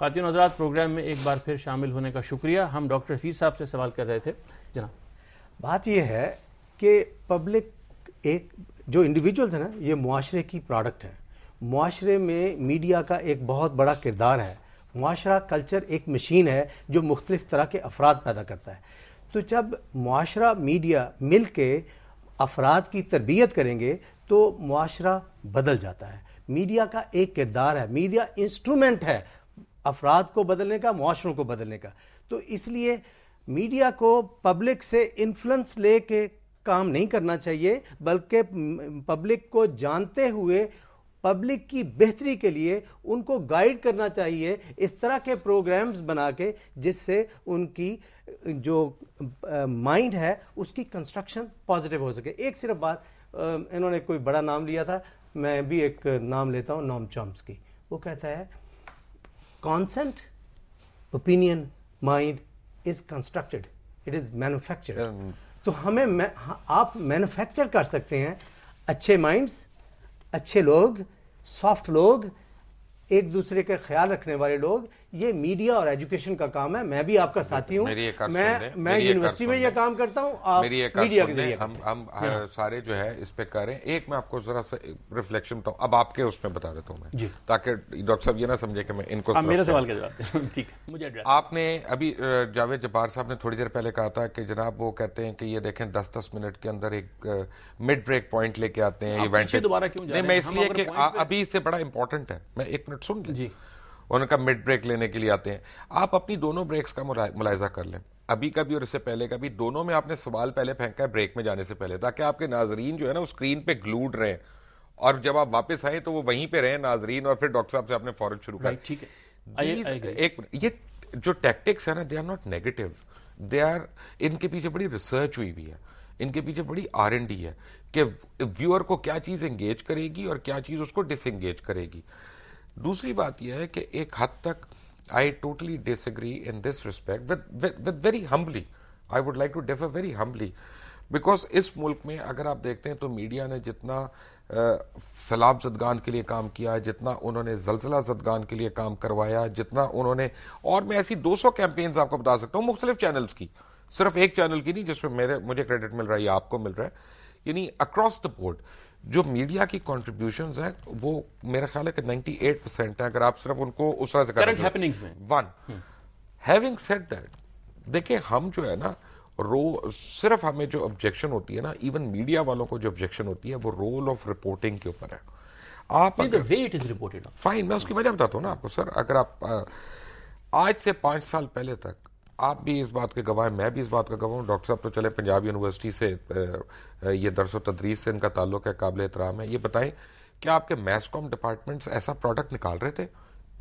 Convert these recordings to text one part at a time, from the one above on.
खातिन हजरात प्रोग्राम में एक बार फिर शामिल होने का शुक्रिया हम डॉक्टर हफीज़ साहब से सवाल कर रहे थे जनाब बात यह है कि पब्लिक एक जो इंडिविजुअल्स हैं ना ये माशरे की प्रोडक्ट है माशरे में मीडिया का एक बहुत बड़ा किरदार है माशरा कल्चर एक मशीन है जो मुख्तलिफ तरह के अफराद पैदा करता है तो जब माशरा मीडिया मिल के अफराद की तरबियत करेंगे तो माशरा बदल जाता है मीडिया का एक किरदार है मीडिया इंस्ट्रूमेंट है अफराद को बदलने का मुआरों को बदलने का तो इसलिए मीडिया को पब्लिक से इन्फ्लुएंस ले काम नहीं करना चाहिए बल्कि पब्लिक को जानते हुए पब्लिक की बेहतरी के लिए उनको गाइड करना चाहिए इस तरह के प्रोग्राम्स बना के जिससे उनकी जो माइंड है उसकी कंस्ट्रक्शन पॉजिटिव हो सके एक सिर्फ बात इन्होंने कोई बड़ा नाम लिया था मैं भी एक नाम लेता हूँ नॉम की वो कहता है consent opinion mind is constructed it is manufactured um. तो हमें आप मैन्युफैक्चर कर सकते हैं अच्छे माइंड्स अच्छे लोग सॉफ्ट लोग एक दूसरे के ख्याल रखने वाले लोग ये मीडिया और एजुकेशन का काम है मैं भी आपका साथी हूँ मैं मैं यूनिवर्सिटी में यह काम करता हूँ मीडिया के जरिए हम हम सारे जो है इस पे कर रहे हैं एक मैं आपको जरा सा रिफ्लेक्शन बताऊँ अब आपके उसमें बता देता हूँ मैं ताकि डॉक्टर साहब ये ना समझे कि मैं इनको मेरा सवाल का जवाब ठीक है मुझे आपने अभी जावेद जब्बार साहब ने थोड़ी देर पहले कहा था कि जनाब वो कहते हैं कि ये देखें दस दस मिनट के अंदर एक मिड ब्रेक पॉइंट लेके आते हैं इवेंट दोबारा क्यों नहीं मैं इसलिए कि अभी इससे बड़ा इंपॉर्टेंट है मैं एक मिनट सुन जी उन्होंने मिड ब्रेक लेने के लिए आते हैं आप अपनी दोनों ब्रेक्स का मुलायजा कर लें अभी का भी और इससे पहले का भी दोनों में आपने सवाल पहले फेंका है ब्रेक में जाने से पहले ताकि आपके नाजरीन जो है ना वो स्क्रीन पे ग्लूड रहे और जब आप वापस आए तो वो वहीं पे रहे नाजरीन और फिर डॉक्टर साहब से आपने फौरन शुरू कर ठीक है एक ये जो टैक्टिक्स है ना they are not negative they are इनके पीछे बड़ी रिसर्च हुई भी है इनके पीछे बड़ी आर एन डी है कि व्यूअर को क्या चीज़ एंगेज करेगी और क्या चीज़ उसको डिसंगेज करेगी दूसरी बात यह है कि एक हद तक I totally disagree in this respect with very humbly I would like to differ very humbly because इस मुल्क में अगर आप देखते हैं तो मीडिया ने जितना सैलाब जदगान के लिए काम किया जितना उन्होंने जलजिला जदगान के लिए काम करवाया जितना उन्होंने और मैं ऐसी 200 कैंपेन्स आपको बता सकता हूँ मुख्तलिफ चैनल्स की सिर्फ एक चैनल की नहीं जिसमें मेरे मुझे क्रेडिट मिल रहा है या आपको मिल रहा है यानी अक्रॉस द बोर्ड जो मीडिया की कॉन्ट्रीब्यूशन है वो मेरा ख्याल है कि 98 परसेंट है अगर आप सिर्फ उनको उस तरह से वन हैविंग सेट दैट देखिए हम जो है ना रो सिर्फ हमें जो ऑब्जेक्शन होती है ना इवन मीडिया वालों को जो ऑब्जेक्शन होती है वो रोल ऑफ रिपोर्टिंग के ऊपर है आप way it is reported fine मैं उसकी वजह बताता हूँ ना आपको सर अगर आप आज से पांच साल पहले तक आप भी इस बात के गवाह मैं भी इस बात का गवाह हूँ डॉक्टर साहब तो चले पंजाब यूनिवर्सिटी से ये दरस व तदरीस से इनका ताल्लुक है काबिल एहतराम है ये बताएं क्या आपके मैसकॉम डिपार्टमेंट डिपार्टमेंट्स ऐसा प्रोडक्ट निकाल रहे थे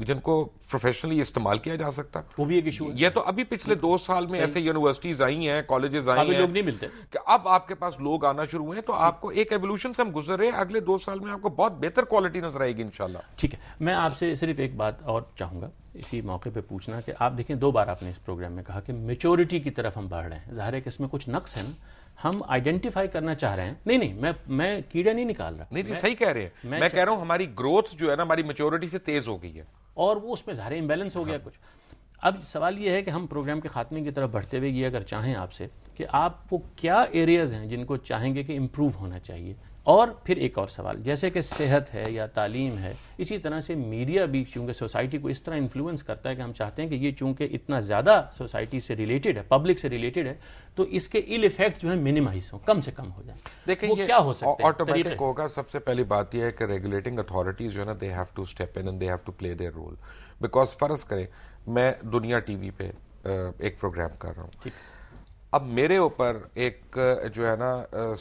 जिनको प्रोफेशनली इस्तेमाल किया जा सकता वो भी एक इशू ये तो अभी पिछले दो साल में ऐसे यूनिवर्सिटीज आई हैं कॉलेजेस आई हैं लोग नहीं मिलते कि अब आपके पास लोग आना शुरू हुए हैं तो आपको एक एवोल्यूशन से हम गुजर रहे हैं अगले दो साल में आपको बहुत बेहतर क्वालिटी नजर आएगी इनशाला ठीक है मैं आपसे सिर्फ एक बात और चाहूंगा इसी मौके पे पूछना कि आप देखें दो बार आपने इस प्रोग्राम में कहा कि मेच्योरिटी की तरफ हम बढ़ रहे हैं ज़ाहिर है कि इसमें कुछ नक्स है ना हम आइडेंटिफाई करना चाह रहे हैं नहीं नहीं मैं मैं कीड़े नहीं निकाल रहा नहीं, नहीं सही कह रहे हैं मैं, मैं कह रहा हूं हमारी ग्रोथ जो है ना हमारी मेच्योरिटी से तेज़ हो गई है और वो उसमें ज़ाहिर इम्बेलेंस हो गया हाँ। कुछ अब सवाल यह है कि हम प्रोग्राम के खात्मे की तरफ बढ़ते हुए ये अगर चाहें आपसे कि आप वो क्या एरियाज़ हैं जिनको चाहेंगे कि इम्प्रूव होना चाहिए और फिर एक और सवाल जैसे कि सेहत है या तालीम है इसी तरह से मीडिया भी चूंकि सोसाइटी को इस तरह इन्फ्लुएंस करता है कि हम चाहते हैं कि ये चूंकि इतना ज़्यादा सोसाइटी से रिलेटेड है पब्लिक से रिलेटेड है तो इसके इल इफेक्ट जो है मिनिमाइज हो कम से कम हो जाए देखिए ये क्या हो सकता है ऑटोमेटिक होगा सबसे पहली बात यह है कि रेगुलेटिंग अथॉरिटीज़ जो है ना they have to step in and they have to play their role because फ़र्ज़ करें मैं दुनिया टीवी पे एक प्रोग्राम कर रहा हूँ अब मेरे ऊपर एक जो है ना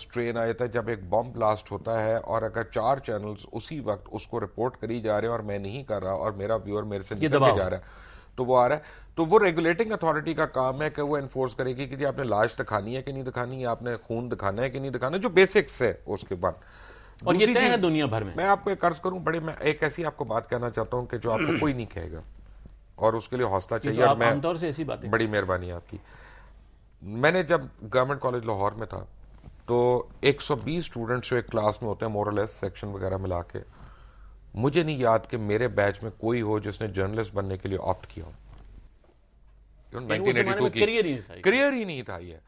स्ट्रेन आ जाता है जब एक बॉम्ब ब्लास्ट होता है और अगर चार चैनल्स उसी वक्त उसको रिपोर्ट करी जा रहे हैं और मैं नहीं कर रहा और मेरा व्यूअर मेरे से निकल जा रहा है तो वो आ रहा है तो वो रेगुलेटिंग अथॉरिटी का काम है कि वो एनफोर्स करेगी कि जी आपने लाश दिखानी है कि नहीं दिखानी है आपने खून दिखाना है कि नहीं दिखाना जो बेसिक्स है उसके बाद और ये है दुनिया भर में मैं आपको एक अर्ज करूं बड़े मैं एक ऐसी आपको बात कहना चाहता हूं कि जो आपको कोई नहीं कहेगा और उसके लिए हौसला तो चाहिए और मैं से ऐसी बात बड़ी मेहरबानी आपकी मैंने जब गवर्नमेंट कॉलेज लाहौर में था तो 120 स्टूडेंट्स जो एक क्लास में होते हैं मोरलेस सेक्शन वगैरह मिला के मुझे नहीं याद कि मेरे बैच में कोई हो जिसने जर्नलिस्ट बनने के लिए ऑप्ट किया करियर ही नहीं था ये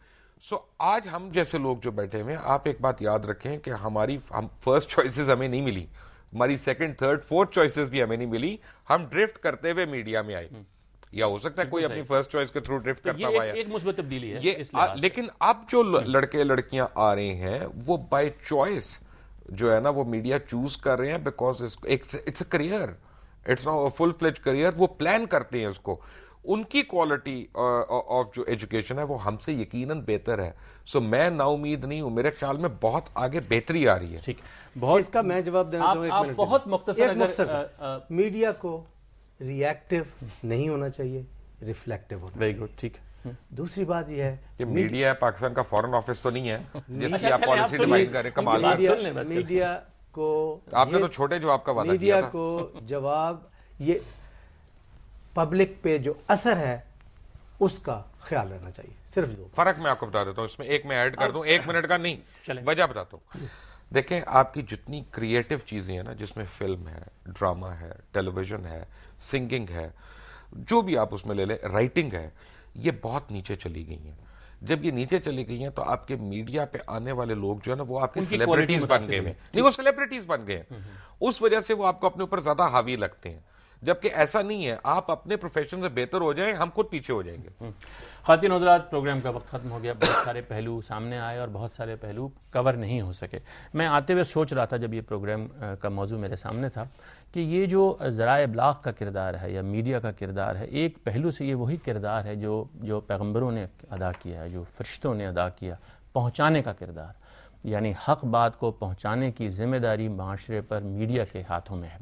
सो so, आज हम जैसे लोग जो बैठे हुए आप एक बात याद रखें कि हमारी हम फर्स्ट चॉइसेस हमें नहीं मिली हमारी सेकंड थर्ड फोर्थ चॉइसेस भी हमें नहीं मिली हम ड्रिफ्ट करते हुए मीडिया में आए हम्म। या हो सकता है कोई अपनी फर्स्ट चॉइस के थ्रू ड्रिफ्ट करता हुआ एक, मुस्बत तब्दीली है ये लेकिन अब जो लड़के लड़कियां आ रहे हैं वो बाय चॉइस जो है ना वो मीडिया चूज कर रहे हैं because it's a career it's not full fledge career वो प्लान करते हैं उसको उनकी क्वालिटी ऑफ जो एजुकेशन है वो हमसे यकीनन बेहतर है सो so, मैं ना उम्मीद नहीं हूं मेरे ख्याल में बहुत आगे बेहतरी आ रही है ठीक बहुत इसका मैं जवाब देना चाहूँगा बहुत मुख्तसर मीडिया को रिएक्टिव नहीं होना चाहिए रिफ्लेक्टिव होना वेरी गुड ठीक हम्म। दूसरी बात यह है कि मीडिया पाकिस्तान का फॉरेन ऑफिस तो नहीं है जिसकी आप पॉलिसी डिवाइड करें कमाल मीडिया, मीडिया को आपने तो छोटे जो आपका वादा मीडिया को जवाब ये पब्लिक पे जो असर है उसका ख्याल रहना चाहिए सिर्फ दो फर्क मैं आपको बता देता हूँ इसमें एक मैं ऐड कर दूं एक मिनट का नहीं वजह बताता हूँ देखें आपकी जितनी क्रिएटिव चीज़ें हैं ना जिसमें फिल्म है ड्रामा है टेलीविज़न है सिंगिंग है जो भी आप उसमें ले लें राइटिंग है ये बहुत नीचे चली गई हैं जब ये नीचे चली गई हैं तो आपके मीडिया पे आने वाले लोग जो है ना वो आपके सेलिब्रिटीज बन गए हैं नहीं वो सेलिब्रिटीज बन गए हैं उस वजह से वो आपको अपने ऊपर ज़्यादा हावी लगते हैं जबकि ऐसा नहीं है आप अपने प्रोफेशन से बेहतर हो जाएं हम खुद पीछे हो जाएंगे हम्म। खातिन हजरात प्रोग्राम का वक्त ख़त्म हो गया बहुत सारे पहलू सामने आए और बहुत सारे पहलू कवर नहीं हो सके मैं आते हुए सोच रहा था जब ये प्रोग्राम का मौजू मेरे सामने था कि ये जो ज़रा इबलाग का किरदार है या मीडिया का किरदार है एक पहलू से ये वही किरदार है जो जो पैगम्बरों ने अदा किया है जो फरिश्तों ने अदा किया पहुँचाने का किरदार यानी हक बात को पहुँचाने की जिम्मेदारी माशरे पर मीडिया के हाथों में है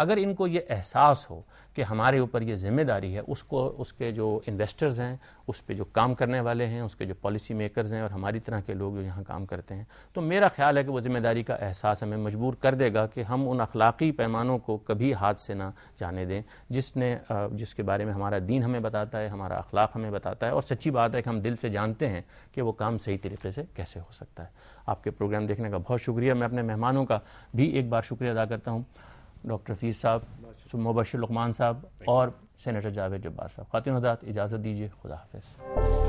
अगर इनको ये एहसास हो कि हमारे ऊपर ये जिम्मेदारी है उसको उसके जो इन्वेस्टर्स हैं उस पर जो काम करने वाले हैं उसके जो पॉलिसी मेकर्स हैं और हमारी तरह के लोग जो यहाँ काम करते हैं तो मेरा ख्याल है कि वो जिम्मेदारी का एहसास हमें मजबूर कर देगा कि हम उन अखलाकी पैमानों को कभी हाथ से ना जाने दें जिसने जिसके बारे में हमारा दीन हमें बताता है हमारा अखलाक हमें बताता है और सच्ची बात है कि हम दिल से जानते हैं कि वो काम सही तरीके से कैसे हो सकता है आपके प्रोग्राम देखने का बहुत शुक्रिया मैं अपने मेहमानों का भी एक बार शुक्रिया अदा करता हूँ डॉक्टर फीस साहब मुबशर लकमान साहब और सैनिटर जावेद जब्बार साहब खातिन हजरात इजाज़त दीजिए खुदा हाफ